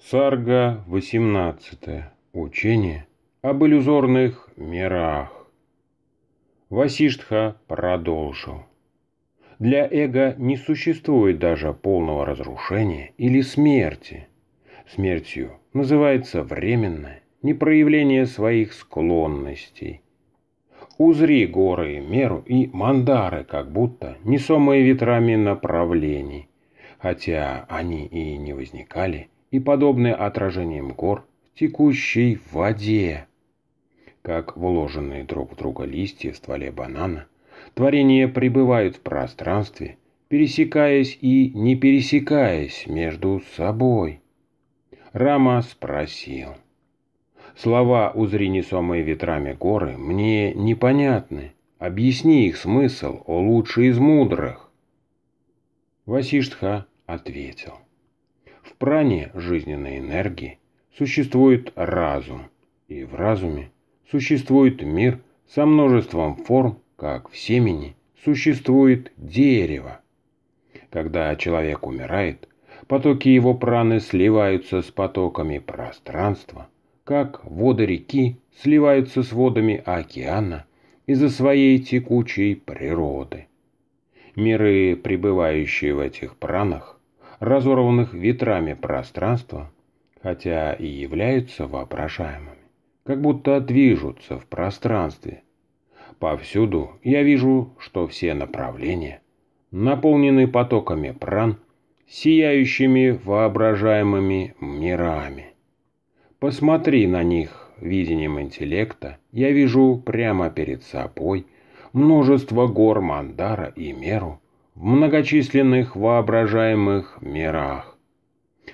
Сарга 18. Учение об иллюзорных мирах. Васиштха продолжил. Для эго не существует даже полного разрушения или смерти. Смертью называется временное непроявление своих склонностей. Узри горы, меру и мандары, как будто несомые ветрами направлений, хотя они и не возникали – и, подобные отражениям гор, в текущей воде. Как вложенные друг в друга листья в стволе банана, творения пребывают в пространстве, пересекаясь и не пересекаясь между собой. Рама спросил. «Слова «узри несомые ветрами горы» мне непонятны. Объясни их смысл, о лучший из мудрых!» Васиштха ответил пране жизненной энергии существует разум, и в разуме существует мир со множеством форм, как в семени существует дерево. Когда человек умирает, потоки его праны сливаются с потоками пространства, как воды реки сливаются с водами океана из-за своей текучей природы. Миры, пребывающие в этих пранах, разорванных ветрами пространства, хотя и являются воображаемыми, как будто движутся в пространстве. Повсюду я вижу, что все направления наполнены потоками пран, сияющими воображаемыми мирами. Посмотри на них видением интеллекта, я вижу прямо перед собой множество гор Мандара и Меру, в многочисленных воображаемых мирах.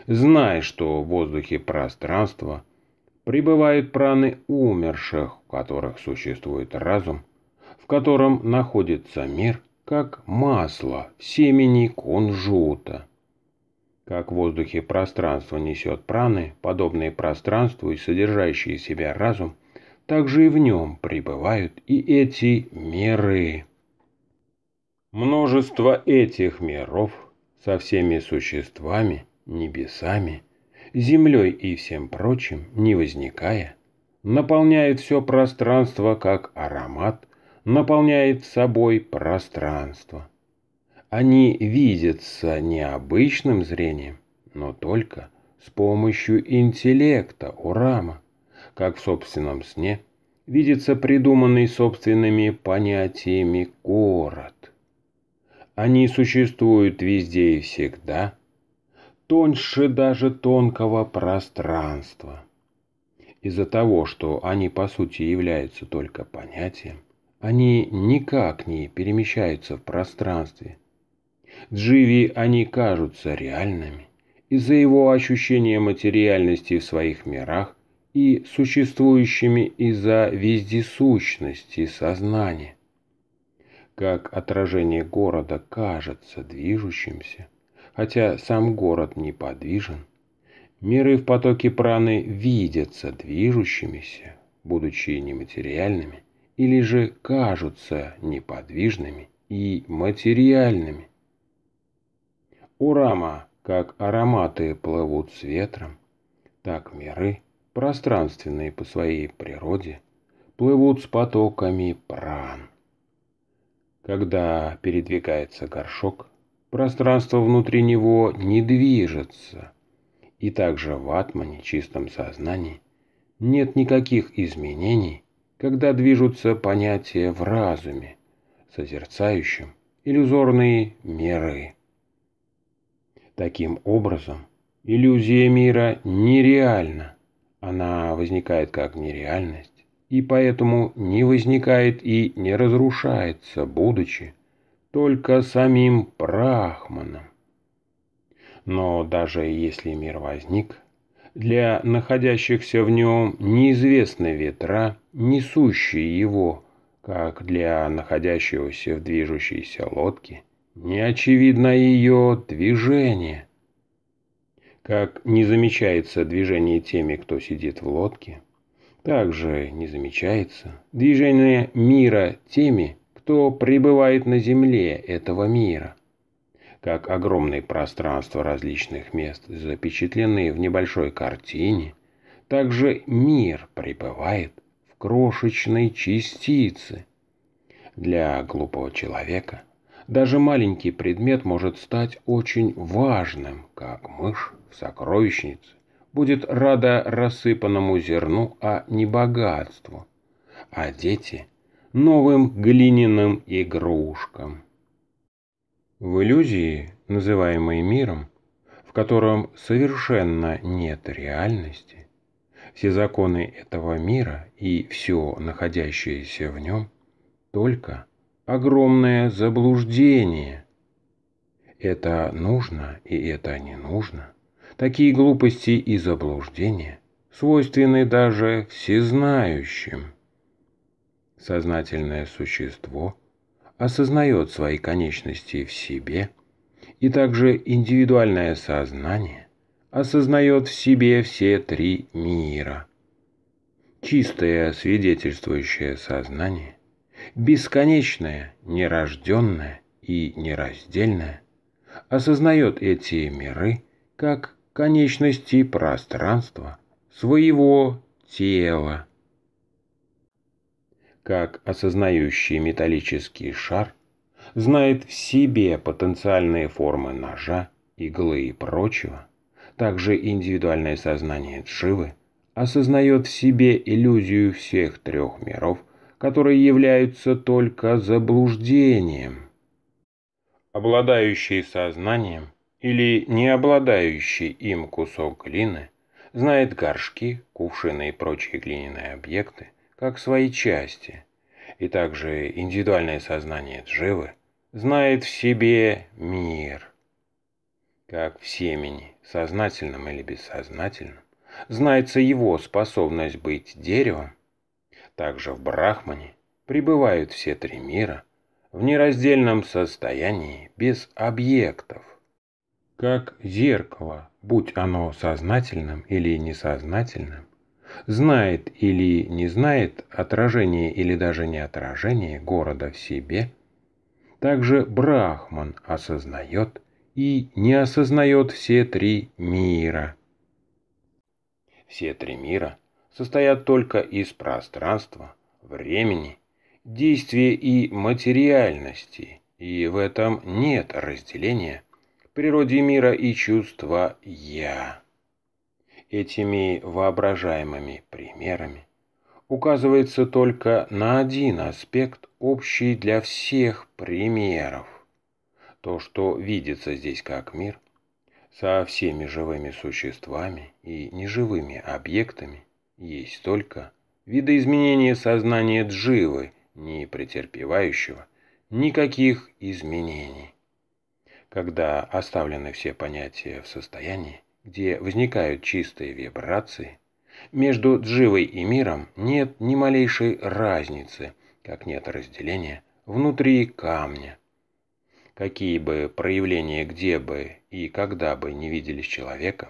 Зная, что в воздухе пространства пребывают праны умерших, в которых существует разум, в котором находится мир, как масло в семени кунжута. Как в воздухе пространство несет праны, подобные пространству и содержащие себя разум, так же и в нем пребывают и эти миры. Множество этих миров со всеми существами, небесами, землей и всем прочим, не возникая, наполняет все пространство как аромат, наполняет собой пространство. Они видятся необычным зрением, но только с помощью интеллекта Урама, как в собственном сне видится придуманный собственными понятиями город. Они существуют везде и всегда, тоньше даже тонкого пространства. Из-за того, что они по сути являются только понятием, они никак не перемещаются в пространстве. Дживи они кажутся реальными из-за его ощущения материальности в своих мирах и существующими из-за вездесущности сознания как отражение города кажется движущимся, хотя сам город неподвижен. Миры в потоке праны видятся движущимися, будучи нематериальными, или же кажутся неподвижными и материальными. Урама, как ароматы плывут с ветром, так миры, пространственные по своей природе, плывут с потоками пран. Когда передвигается горшок, пространство внутри него не движется. И также в атмане, чистом сознании, нет никаких изменений, когда движутся понятия в разуме, созерцающем иллюзорные миры. Таким образом, иллюзия мира нереальна. Она возникает как нереальность, и поэтому не возникает и не разрушается, будучи только самим прахманом. Но даже если мир возник, для находящихся в нем неизвестны ветра, несущие его, как для находящегося в движущейся лодке, неочевидно ее движение. Как не замечается движение теми, кто сидит в лодке, также не замечается движение мира теми, кто пребывает на земле этого мира. Как огромные пространства различных мест запечатленные в небольшой картине, также мир пребывает в крошечной частице. Для глупого человека даже маленький предмет может стать очень важным, как мышь в сокровищнице будет рада рассыпанному зерну, а не богатству, а дети – новым глиняным игрушкам. В иллюзии, называемой миром, в котором совершенно нет реальности, все законы этого мира и все находящееся в нем – только огромное заблуждение. Это нужно и это не нужно Такие глупости и заблуждения свойственные даже всезнающим. Сознательное существо осознает свои конечности в себе, и также индивидуальное сознание осознает в себе все три мира. Чистое свидетельствующее сознание, бесконечное, нерожденное и нераздельное осознает эти миры как конечности пространства, своего тела. Как осознающий металлический шар знает в себе потенциальные формы ножа, иглы и прочего, также индивидуальное сознание Дживы осознает в себе иллюзию всех трех миров, которые являются только заблуждением. Обладающий сознанием или не обладающий им кусок глины знает горшки, кувшины и прочие глиняные объекты как свои части, и также индивидуальное сознание Дживы знает в себе мир, как в семени, сознательном или бессознательном, знается его способность быть деревом, также в Брахмане пребывают все три мира в нераздельном состоянии без объектов как зеркало, будь оно сознательным или несознательным, знает или не знает отражение или даже не отражение города в себе, также Брахман осознает и не осознает все три мира. Все три мира состоят только из пространства, времени, действия и материальности, и в этом нет разделения природе мира и чувства «я». Этими воображаемыми примерами указывается только на один аспект, общий для всех примеров. То, что видится здесь как мир, со всеми живыми существами и неживыми объектами, есть только видоизменение сознания дживы, не претерпевающего никаких изменений когда оставлены все понятия в состоянии, где возникают чистые вибрации, между дживой и миром нет ни малейшей разницы, как нет разделения внутри камня. Какие бы проявления где бы и когда бы не виделись человеком,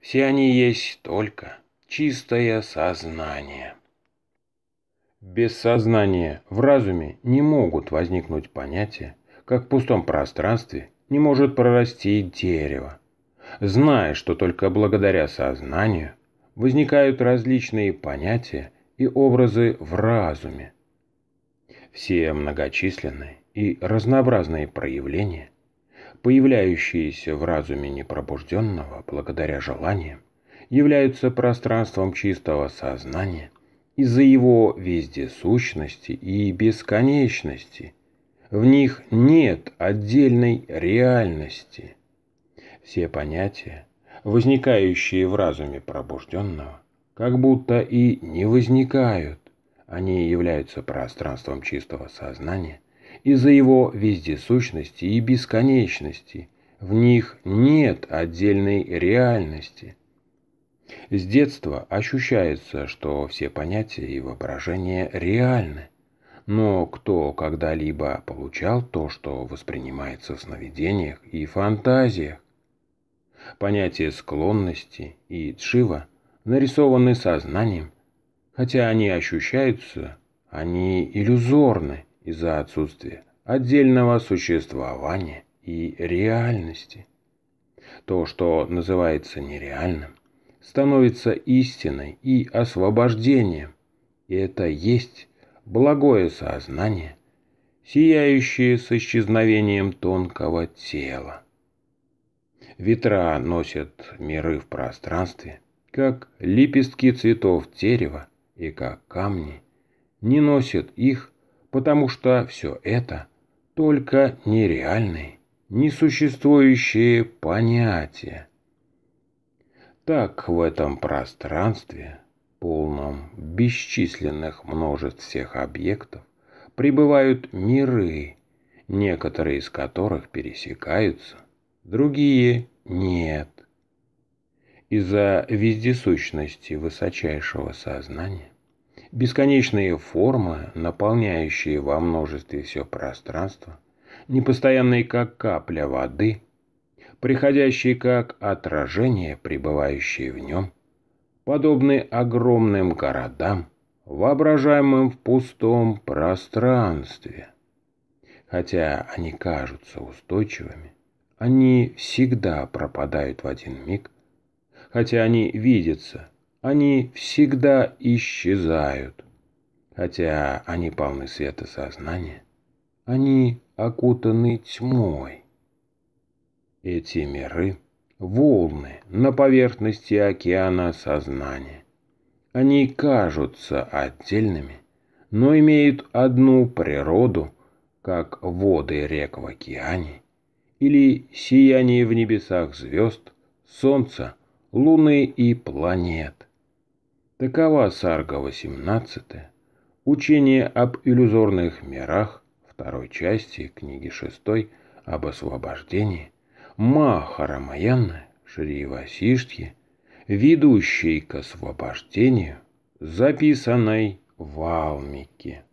все они есть только чистое сознание. Без сознания в разуме не могут возникнуть понятия, как в пустом пространстве не может прорасти дерево. Зная, что только благодаря сознанию возникают различные понятия и образы в разуме. Все многочисленные и разнообразные проявления, появляющиеся в разуме непробужденного благодаря желаниям, являются пространством чистого сознания из-за его вездесущности и бесконечности – в них нет отдельной реальности. Все понятия, возникающие в разуме пробужденного, как будто и не возникают. Они являются пространством чистого сознания из-за его вездесущности и бесконечности. В них нет отдельной реальности. С детства ощущается, что все понятия и воображения реальны – но кто когда-либо получал то, что воспринимается в сновидениях и фантазиях? Понятия склонности и джива нарисованы сознанием, хотя они ощущаются, они иллюзорны из-за отсутствия отдельного существования и реальности. То, что называется нереальным, становится истиной и освобождением. И это есть благое сознание, сияющее с исчезновением тонкого тела. Ветра носят миры в пространстве, как лепестки цветов дерева и как камни, не носят их, потому что все это только нереальные, несуществующие понятия. Так в этом пространстве полном бесчисленных множеств всех объектов, пребывают миры, некоторые из которых пересекаются, другие нет. Из-за вездесущности высочайшего сознания бесконечные формы, наполняющие во множестве все пространство, непостоянные как капля воды, приходящие как отражение, пребывающие в нем, подобны огромным городам, воображаемым в пустом пространстве. Хотя они кажутся устойчивыми, они всегда пропадают в один миг. Хотя они видятся, они всегда исчезают. Хотя они полны света сознания, они окутаны тьмой. Эти миры — волны на поверхности океана сознания. Они кажутся отдельными, но имеют одну природу, как воды рек в океане или сияние в небесах звезд, солнца, луны и планет. Такова Сарга 18, учение об иллюзорных мирах второй части книги 6 об освобождении – Ма Шри Васиштхи, ведущей к освобождению, записанной в Алмике.